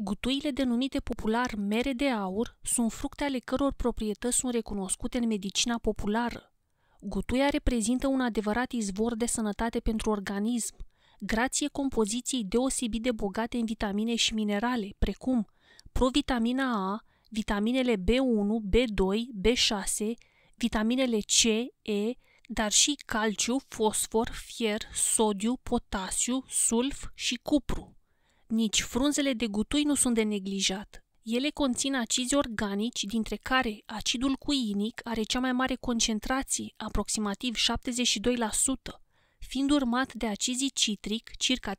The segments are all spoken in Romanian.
Gutuile denumite popular mere de aur sunt fructe ale căror proprietăți sunt recunoscute în medicina populară. Gutuia reprezintă un adevărat izvor de sănătate pentru organism, grație compoziției deosebit de bogate în vitamine și minerale, precum provitamina A, vitaminele B1, B2, B6, vitaminele C, E, dar și calciu, fosfor, fier, sodiu, potasiu, sulf și cupru. Nici frunzele de gutui nu sunt de neglijat. Ele conțin acizi organici, dintre care acidul cuinic are cea mai mare concentrație, aproximativ 72%, fiind urmat de acizii citric, circa 13%,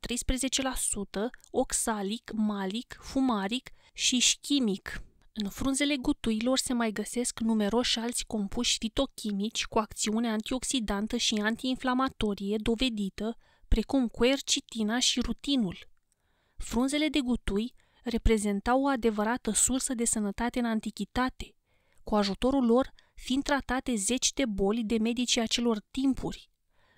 oxalic, malic, fumaric și șchimic. În frunzele gutuilor se mai găsesc numeroși alți compuși fitochimici cu acțiune antioxidantă și antiinflamatorie dovedită, precum quercitina și rutinul. Frunzele de gutui reprezentau o adevărată sursă de sănătate în antichitate, cu ajutorul lor fiind tratate zeci de boli de medicii acelor timpuri.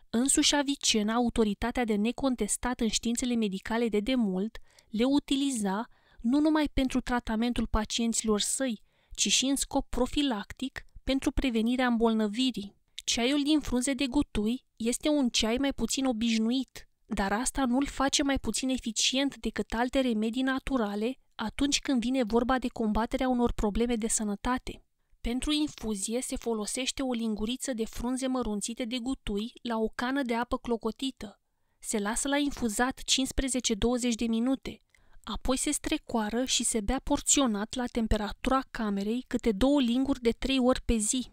Însuși Avicena, autoritatea de necontestat în științele medicale de demult, le utiliza nu numai pentru tratamentul pacienților săi, ci și în scop profilactic pentru prevenirea îmbolnăvirii. Ceaiul din frunze de gutui este un ceai mai puțin obișnuit, dar asta nu îl face mai puțin eficient decât alte remedii naturale atunci când vine vorba de combaterea unor probleme de sănătate. Pentru infuzie se folosește o linguriță de frunze mărunțite de gutui la o cană de apă clocotită. Se lasă la infuzat 15-20 de minute, apoi se strecoară și se bea porționat la temperatura camerei câte două linguri de 3 ori pe zi.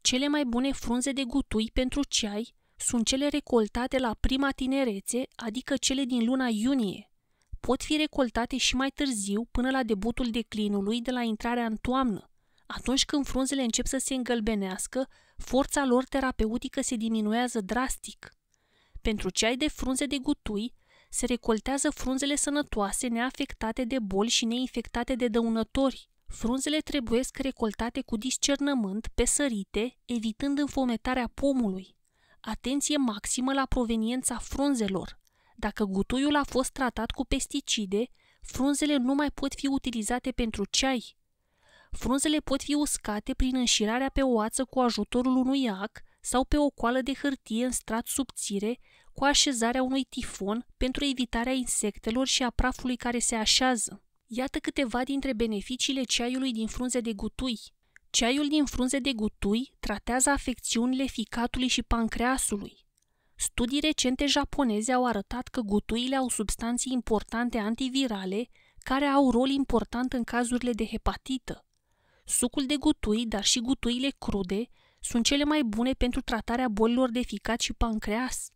Cele mai bune frunze de gutui pentru ceai sunt cele recoltate la prima tinerețe, adică cele din luna iunie. Pot fi recoltate și mai târziu, până la debutul declinului de la intrarea în toamnă. Atunci când frunzele încep să se îngălbenească, forța lor terapeutică se diminuează drastic. Pentru ceai de frunze de gutui, se recoltează frunzele sănătoase, neafectate de boli și neinfectate de dăunători. Frunzele trebuie recoltate cu discernământ, pesărite, evitând înfometarea pomului. Atenție maximă la proveniența frunzelor. Dacă gutuiul a fost tratat cu pesticide, frunzele nu mai pot fi utilizate pentru ceai. Frunzele pot fi uscate prin înșirarea pe oață cu ajutorul unui ac sau pe o coală de hârtie în strat subțire cu așezarea unui tifon pentru evitarea insectelor și a prafului care se așează. Iată câteva dintre beneficiile ceaiului din frunze de gutui. Ceaiul din frunze de gutui tratează afecțiunile ficatului și pancreasului. Studii recente japoneze au arătat că gutuile au substanțe importante antivirale care au rol important în cazurile de hepatită. Sucul de gutui, dar și gutuile crude, sunt cele mai bune pentru tratarea bolilor de ficat și pancreas.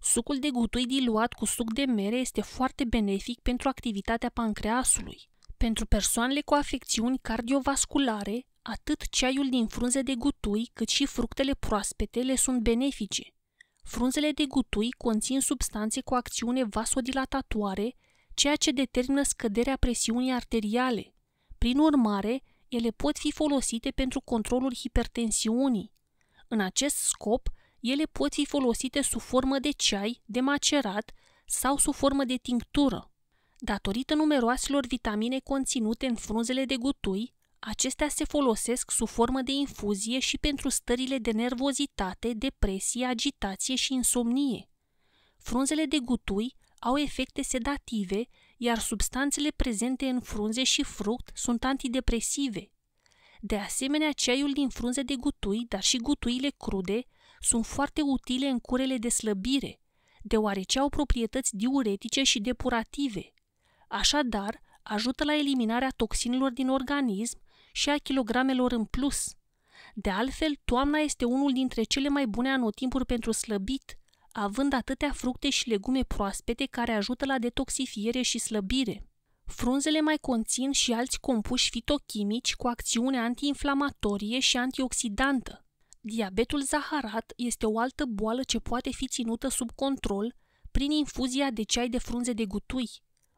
Sucul de gutui diluat cu suc de mere este foarte benefic pentru activitatea pancreasului. Pentru persoanele cu afecțiuni cardiovasculare, Atât ceaiul din frunze de gutui, cât și fructele proaspete le sunt benefice. Frunzele de gutui conțin substanțe cu acțiune vasodilatatoare, ceea ce determină scăderea presiunii arteriale. Prin urmare, ele pot fi folosite pentru controlul hipertensiunii. În acest scop, ele pot fi folosite sub formă de ceai, de macerat sau sub formă de tinctură. Datorită numeroaselor vitamine conținute în frunzele de gutui, Acestea se folosesc sub formă de infuzie și pentru stările de nervozitate, depresie, agitație și insomnie. Frunzele de gutui au efecte sedative, iar substanțele prezente în frunze și fruct sunt antidepresive. De asemenea, ceaiul din frunze de gutui, dar și gutuile crude, sunt foarte utile în curele de slăbire, deoarece au proprietăți diuretice și depurative. Așadar, ajută la eliminarea toxinilor din organism și a kilogramelor în plus. De altfel, toamna este unul dintre cele mai bune anotimpuri pentru slăbit, având atâtea fructe și legume proaspete care ajută la detoxifiere și slăbire. Frunzele mai conțin și alți compuși fitochimici cu acțiune antiinflamatorie și antioxidantă. Diabetul zaharat este o altă boală ce poate fi ținută sub control prin infuzia de ceai de frunze de gutui.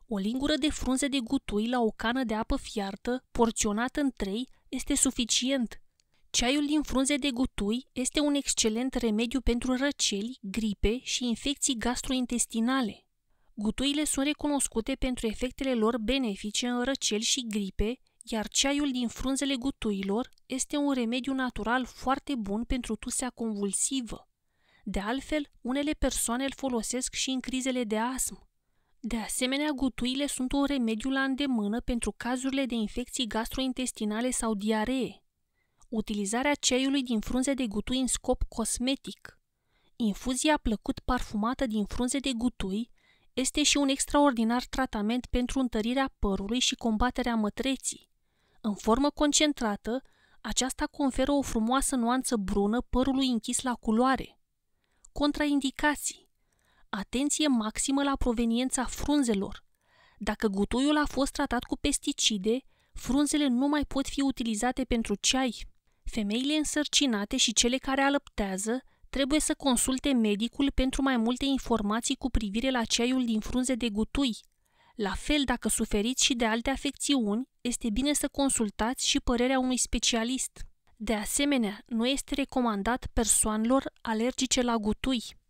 O lingură de frunze de gutui la o cană de apă fiartă, porționată în trei, este suficient. Ceaiul din frunze de gutui este un excelent remediu pentru răceli, gripe și infecții gastrointestinale. Gutuile sunt recunoscute pentru efectele lor benefice în răceli și gripe, iar ceaiul din frunzele gutuilor este un remediu natural foarte bun pentru tusea convulsivă. De altfel, unele persoane îl folosesc și în crizele de astm. De asemenea, gutuile sunt un remediu la îndemână pentru cazurile de infecții gastrointestinale sau diaree. Utilizarea ceiului din frunze de gutui în scop cosmetic. Infuzia plăcut parfumată din frunze de gutui este și un extraordinar tratament pentru întărirea părului și combaterea mătreții. În formă concentrată, aceasta conferă o frumoasă nuanță brună părului închis la culoare. Contraindicații atenție maximă la proveniența frunzelor. Dacă gutuiul a fost tratat cu pesticide, frunzele nu mai pot fi utilizate pentru ceai. Femeile însărcinate și cele care alăptează trebuie să consulte medicul pentru mai multe informații cu privire la ceaiul din frunze de gutui. La fel, dacă suferiți și de alte afecțiuni, este bine să consultați și părerea unui specialist. De asemenea, nu este recomandat persoanelor alergice la gutui.